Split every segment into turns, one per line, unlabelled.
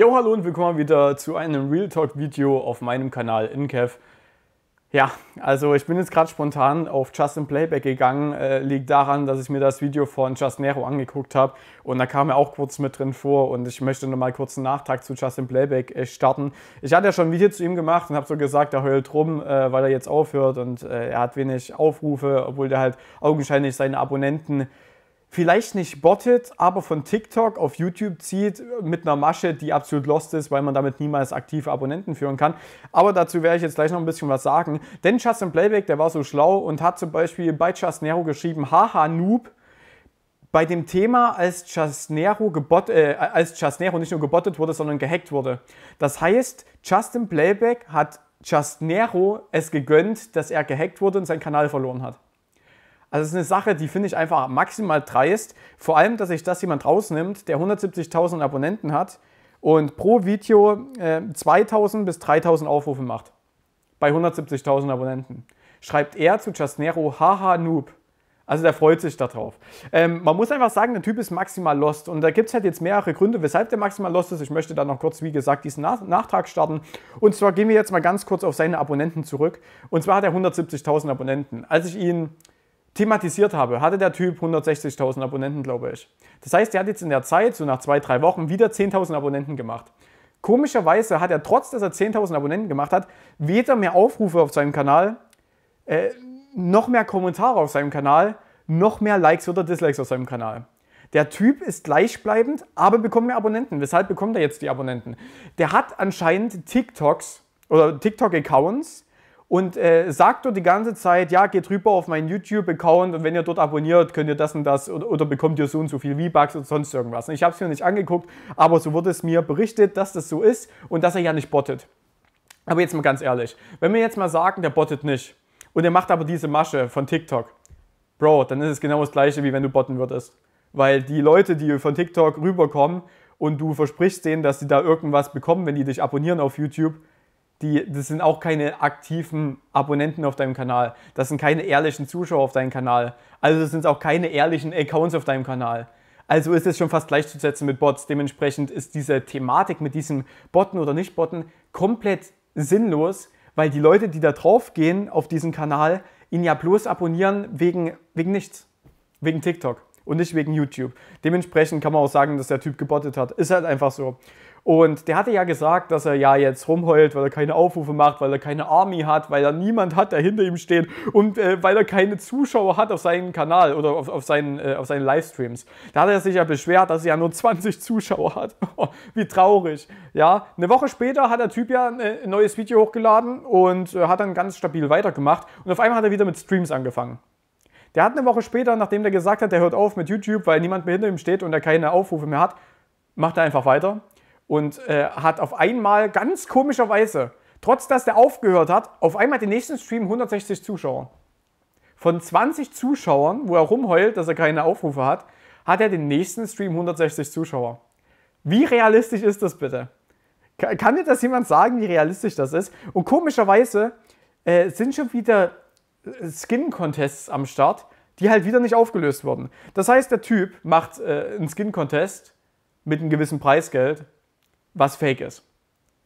Jo, hallo und willkommen wieder zu einem Real Talk Video auf meinem Kanal InCav. Ja, also ich bin jetzt gerade spontan auf Justin Playback gegangen. Äh, liegt daran, dass ich mir das Video von Just Nero angeguckt habe und da kam er auch kurz mit drin vor und ich möchte nochmal kurz einen Nachtrag zu Justin Playback äh, starten. Ich hatte ja schon ein Video zu ihm gemacht und habe so gesagt, er heult rum, äh, weil er jetzt aufhört und äh, er hat wenig Aufrufe, obwohl der halt augenscheinlich seine Abonnenten vielleicht nicht bottet, aber von TikTok auf YouTube zieht mit einer Masche, die absolut lost ist, weil man damit niemals aktive Abonnenten führen kann. Aber dazu werde ich jetzt gleich noch ein bisschen was sagen. Denn Justin Playback, der war so schlau und hat zum Beispiel bei Chasnero geschrieben, haha Noob, bei dem Thema, als Chasnero, gebot, äh, als Chasnero nicht nur gebottet wurde, sondern gehackt wurde. Das heißt, Justin Playback hat Chasnero es gegönnt, dass er gehackt wurde und seinen Kanal verloren hat. Also es ist eine Sache, die finde ich einfach maximal dreist. Vor allem, dass sich das jemand rausnimmt, der 170.000 Abonnenten hat und pro Video äh, 2.000 bis 3.000 Aufrufe macht. Bei 170.000 Abonnenten. Schreibt er zu Chasnero, haha Noob. Also der freut sich darauf. Ähm, man muss einfach sagen, der Typ ist maximal lost. Und da gibt es halt jetzt mehrere Gründe, weshalb der maximal lost ist. Ich möchte da noch kurz, wie gesagt, diesen Nach Nachtrag starten. Und zwar gehen wir jetzt mal ganz kurz auf seine Abonnenten zurück. Und zwar hat er 170.000 Abonnenten. Als ich ihn thematisiert habe, hatte der Typ 160.000 Abonnenten, glaube ich. Das heißt, er hat jetzt in der Zeit, so nach zwei, drei Wochen, wieder 10.000 Abonnenten gemacht. Komischerweise hat er, trotz dass er 10.000 Abonnenten gemacht hat, weder mehr Aufrufe auf seinem Kanal, äh, noch mehr Kommentare auf seinem Kanal, noch mehr Likes oder Dislikes auf seinem Kanal. Der Typ ist gleichbleibend, aber bekommt mehr Abonnenten. Weshalb bekommt er jetzt die Abonnenten? Der hat anscheinend TikToks oder TikTok-Accounts, und äh, sagt dort die ganze Zeit, ja, geht rüber auf meinen YouTube-Account und wenn ihr dort abonniert, könnt ihr das und das oder, oder bekommt ihr so und so viel V-Bucks oder sonst irgendwas. Und ich habe es mir nicht angeguckt, aber so wurde es mir berichtet, dass das so ist und dass er ja nicht bottet. Aber jetzt mal ganz ehrlich, wenn wir jetzt mal sagen, der bottet nicht und er macht aber diese Masche von TikTok, Bro, dann ist es genau das gleiche, wie wenn du botten würdest. Weil die Leute, die von TikTok rüberkommen und du versprichst denen, dass sie da irgendwas bekommen, wenn die dich abonnieren auf YouTube, die, das sind auch keine aktiven Abonnenten auf deinem Kanal. Das sind keine ehrlichen Zuschauer auf deinem Kanal. Also sind es auch keine ehrlichen Accounts auf deinem Kanal. Also ist es schon fast gleichzusetzen mit Bots. Dementsprechend ist diese Thematik mit diesem Botten oder Nicht-Botten komplett sinnlos, weil die Leute, die da drauf gehen auf diesen Kanal, ihn ja bloß abonnieren wegen, wegen nichts. Wegen TikTok und nicht wegen YouTube. Dementsprechend kann man auch sagen, dass der Typ gebottet hat. Ist halt einfach so. Und der hatte ja gesagt, dass er ja jetzt rumheult, weil er keine Aufrufe macht, weil er keine Army hat, weil er niemand hat, der hinter ihm steht und äh, weil er keine Zuschauer hat auf seinen Kanal oder auf, auf, seinen, äh, auf seinen Livestreams. Da hat er sich ja beschwert, dass er ja nur 20 Zuschauer hat. Wie traurig. Ja, eine Woche später hat der Typ ja äh, ein neues Video hochgeladen und äh, hat dann ganz stabil weitergemacht. Und auf einmal hat er wieder mit Streams angefangen. Der hat eine Woche später, nachdem er gesagt hat, er hört auf mit YouTube, weil niemand mehr hinter ihm steht und er keine Aufrufe mehr hat, macht er einfach weiter und äh, hat auf einmal ganz komischerweise, trotz dass der aufgehört hat, auf einmal den nächsten Stream 160 Zuschauer. Von 20 Zuschauern, wo er rumheult, dass er keine Aufrufe hat, hat er den nächsten Stream 160 Zuschauer. Wie realistisch ist das bitte? Kann dir das jemand sagen, wie realistisch das ist? Und komischerweise äh, sind schon wieder äh, Skin-Contests am Start, die halt wieder nicht aufgelöst wurden. Das heißt, der Typ macht äh, einen Skin-Contest mit einem gewissen Preisgeld was fake ist.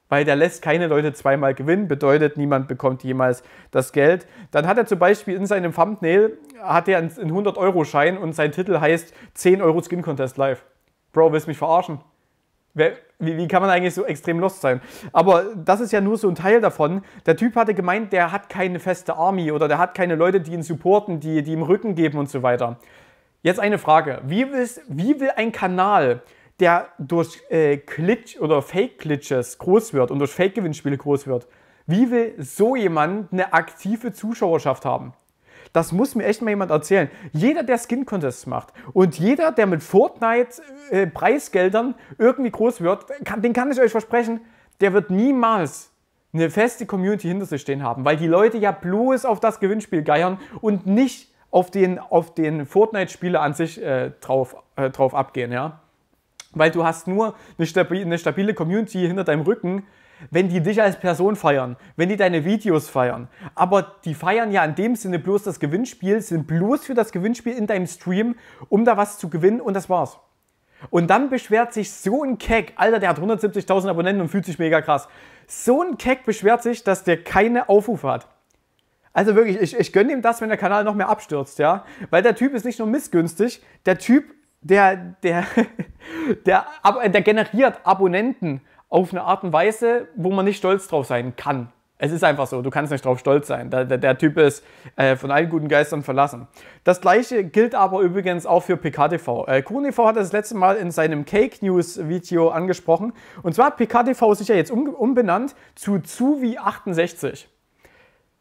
Weil der lässt keine Leute zweimal gewinnen, bedeutet, niemand bekommt jemals das Geld. Dann hat er zum Beispiel in seinem Thumbnail hat er einen 100-Euro-Schein und sein Titel heißt 10 Euro Skin Contest Live. Bro, willst du mich verarschen? wie, kann man eigentlich so extrem lost sein? Aber das ist ja nur so ein Teil davon. Der Typ hatte gemeint, der hat keine feste Army oder der hat keine Leute, die ihn supporten, die, die ihm Rücken geben und so weiter. Jetzt eine Frage. Wie, wie will ein Kanal, der durch äh, Glitch oder Fake-Glitches groß wird und durch Fake-Gewinnspiele groß wird. Wie will so jemand eine aktive Zuschauerschaft haben? Das muss mir echt mal jemand erzählen. Jeder, der Skin Contests macht und jeder, der mit Fortnite äh, Preisgeldern irgendwie groß wird, kann, den kann ich euch versprechen, der wird niemals eine feste Community hinter sich stehen haben, weil die Leute ja bloß auf das Gewinnspiel geiern und nicht auf den, auf den Fortnite-Spieler an sich äh, drauf, äh, drauf abgehen, ja. Weil du hast nur eine, stabi eine stabile Community hinter deinem Rücken, wenn die dich als Person feiern, wenn die deine Videos feiern. Aber die feiern ja in dem Sinne bloß das Gewinnspiel, sind bloß für das Gewinnspiel in deinem Stream, um da was zu gewinnen und das war's. Und dann beschwert sich so ein Keck, Alter, der hat 170.000 Abonnenten und fühlt sich mega krass. So ein Keck beschwert sich, dass der keine Aufrufe hat. Also wirklich, ich, ich gönne ihm das, wenn der Kanal noch mehr abstürzt, ja. Weil der Typ ist nicht nur missgünstig, der Typ der, der, der, der generiert Abonnenten auf eine Art und Weise, wo man nicht stolz drauf sein kann. Es ist einfach so, du kannst nicht drauf stolz sein. Der, der, der Typ ist äh, von allen guten Geistern verlassen. Das gleiche gilt aber übrigens auch für PKTV. Äh, KuhnTV hat das letzte Mal in seinem Cake News Video angesprochen. Und zwar hat PKTV sich ja jetzt um, umbenannt zu Zuvi68.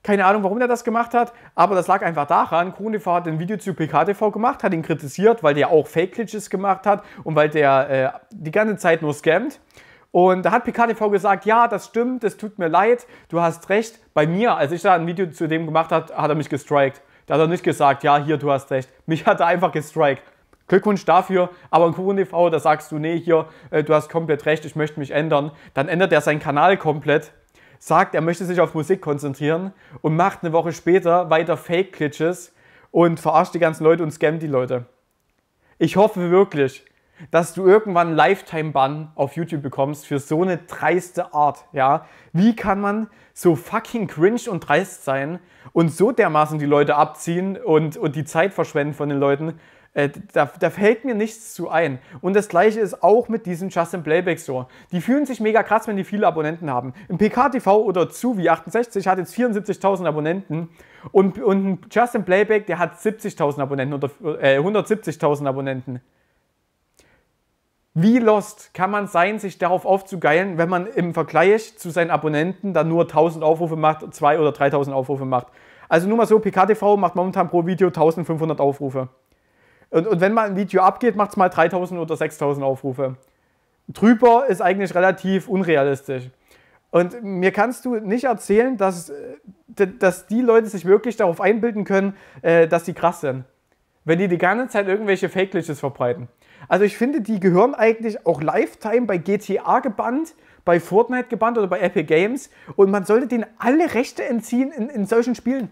Keine Ahnung, warum er das gemacht hat, aber das lag einfach daran, KronTV hat ein Video zu PKTV gemacht, hat ihn kritisiert, weil der auch Fake-Glitches gemacht hat und weil der äh, die ganze Zeit nur scammt. Und da hat PKTV gesagt, ja, das stimmt, es tut mir leid, du hast recht. Bei mir, als ich da ein Video zu dem gemacht habe, hat er mich gestrikt. Da hat er nicht gesagt, ja, hier, du hast recht. Mich hat er einfach gestrikt. Glückwunsch dafür, aber in KuchenTV, da sagst du, nee, hier, äh, du hast komplett recht, ich möchte mich ändern. Dann ändert er seinen Kanal komplett sagt, er möchte sich auf Musik konzentrieren und macht eine Woche später weiter Fake-Glitches und verarscht die ganzen Leute und scammt die Leute. Ich hoffe wirklich, dass du irgendwann einen Lifetime-Bann auf YouTube bekommst für so eine dreiste Art, ja? Wie kann man so fucking cringe und dreist sein und so dermaßen die Leute abziehen und, und die Zeit verschwenden von den Leuten, äh, da, da, fällt mir nichts zu ein. Und das gleiche ist auch mit diesen Justin Playback so. Die fühlen sich mega krass, wenn die viele Abonnenten haben. Im PKTV oder wie 68 hat jetzt 74.000 Abonnenten und, und Justin Playback, der hat 70.000 Abonnenten oder äh, 170.000 Abonnenten. Wie lost kann man sein, sich darauf aufzugeilen, wenn man im Vergleich zu seinen Abonnenten dann nur 1000 Aufrufe macht, 2 oder 3000 Aufrufe macht? Also nur mal so, PKTV macht momentan pro Video 1500 Aufrufe. Und, und wenn mal ein Video abgeht, macht es mal 3000 oder 6000 Aufrufe. Drüber ist eigentlich relativ unrealistisch. Und mir kannst du nicht erzählen, dass, äh, dass die Leute sich wirklich darauf einbilden können, äh, dass sie krass sind. Wenn die die ganze Zeit irgendwelche fake liches verbreiten. Also ich finde, die gehören eigentlich auch Lifetime bei GTA gebannt, bei Fortnite gebannt oder bei Epic Games. Und man sollte denen alle Rechte entziehen in, in solchen Spielen.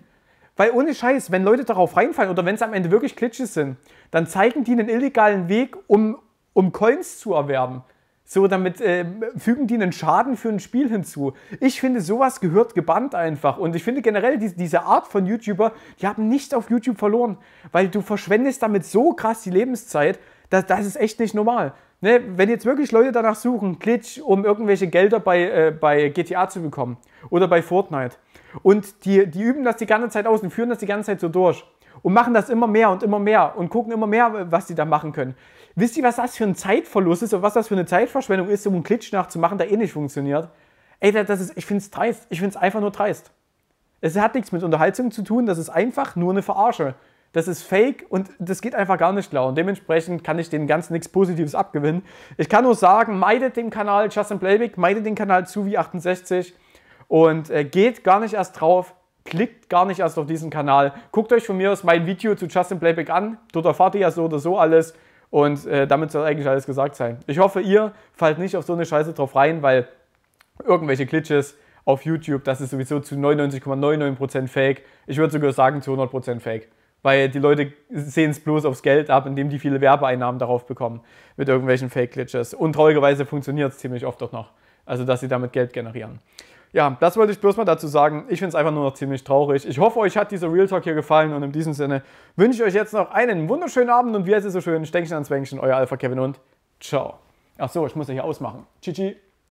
Weil ohne Scheiß, wenn Leute darauf reinfallen oder wenn es am Ende wirklich Glitches sind, dann zeigen die einen illegalen Weg, um, um Coins zu erwerben. So, damit äh, fügen die einen Schaden für ein Spiel hinzu. Ich finde, sowas gehört gebannt einfach. Und ich finde generell, die, diese Art von YouTuber, die haben nichts auf YouTube verloren. Weil du verschwendest damit so krass die Lebenszeit, das, das ist echt nicht normal. Ne? Wenn jetzt wirklich Leute danach suchen, Glitch, um irgendwelche Gelder bei, äh, bei GTA zu bekommen oder bei Fortnite, und die, die üben das die ganze Zeit aus und führen das die ganze Zeit so durch. Und machen das immer mehr und immer mehr und gucken immer mehr, was die da machen können. Wisst ihr, was das für ein Zeitverlust ist und was das für eine Zeitverschwendung ist, um einen Klitsch nachzumachen, der eh nicht funktioniert? Ey, das ist, ich finde es dreist. Ich finde es einfach nur dreist. Es hat nichts mit Unterhaltung zu tun, das ist einfach nur eine Verarsche. Das ist fake und das geht einfach gar nicht klar. Und dementsprechend kann ich denen ganzen nichts Positives abgewinnen. Ich kann nur sagen, meidet den Kanal Justin Playback, meidet den Kanal Zuvi68 und äh, geht gar nicht erst drauf, klickt gar nicht erst auf diesen Kanal. Guckt euch von mir aus mein Video zu Justin Playback an. Dort erfahrt ihr ja so oder so alles. Und äh, damit soll eigentlich alles gesagt sein. Ich hoffe, ihr fallt nicht auf so eine Scheiße drauf rein, weil irgendwelche Glitches auf YouTube, das ist sowieso zu 99,99% ,99 Fake. Ich würde sogar sagen zu 100% Fake. Weil die Leute sehen es bloß aufs Geld ab, indem die viele Werbeeinnahmen darauf bekommen mit irgendwelchen Fake-Glitches. Und traurigerweise funktioniert es ziemlich oft auch noch. Also, dass sie damit Geld generieren ja, das wollte ich bloß mal dazu sagen. Ich finde es einfach nur noch ziemlich traurig. Ich hoffe, euch hat dieser Real Talk hier gefallen und in diesem Sinne wünsche ich euch jetzt noch einen wunderschönen Abend und wie heißt es so schön? Stänkchen ans Wänkchen, euer Alpha Kevin und ciao. Ach so, ich muss ja hier ausmachen. Tschüssi.